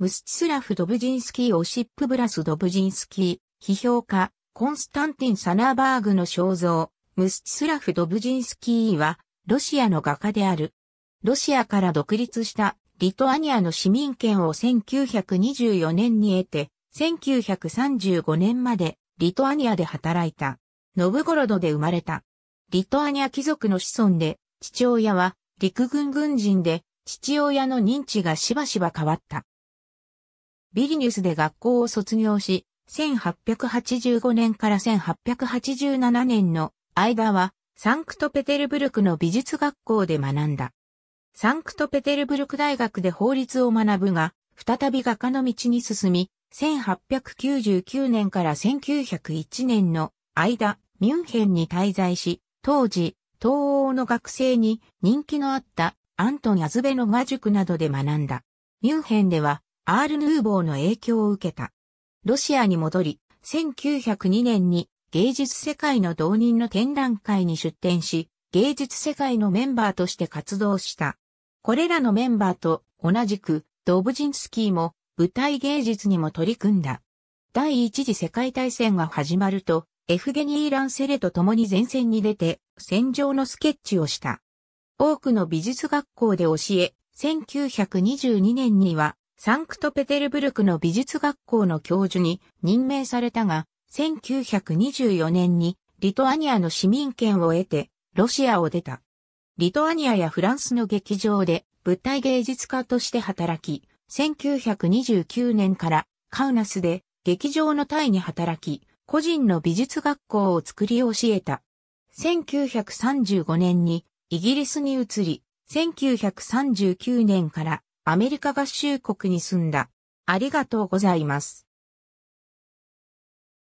ムスチスラフ・ドブジンスキー・オシップ・ブラス・ドブジンスキー、批評家、コンスタンティン・サナーバーグの肖像、ムスチスラフ・ドブジンスキーは、ロシアの画家である。ロシアから独立したリトアニアの市民権を1924年に得て、1935年までリトアニアで働いた。ノブゴロドで生まれた。リトアニア貴族の子孫で、父親は陸軍軍人で、父親の認知がしばしば変わった。ビリニュスで学校を卒業し、1885年から1887年の間は、サンクトペテルブルクの美術学校で学んだ。サンクトペテルブルク大学で法律を学ぶが、再び画家の道に進み、1899年から1901年の間、ミュンヘンに滞在し、当時、東欧の学生に人気のあったアントン・アズベの画塾などで学んだ。ミュンヘンではアール・ヌーボーの影響を受けた。ロシアに戻り、1902年に芸術世界の同人の展覧会に出展し、芸術世界のメンバーとして活動した。これらのメンバーと同じくドブジンスキーも舞台芸術にも取り組んだ。第一次世界大戦が始まると、エフゲニー・ランセレと共に前線に出て戦場のスケッチをした。多くの美術学校で教え、1922年にはサンクトペテルブルクの美術学校の教授に任命されたが、1924年にリトアニアの市民権を得て、ロシアを出た。リトアニアやフランスの劇場で物体芸術家として働き、1929年からカウナスで劇場のタイに働き、個人の美術学校を作り教えた。1935年にイギリスに移り、1939年からアメリカ合衆国に住んだ。ありがとうございます。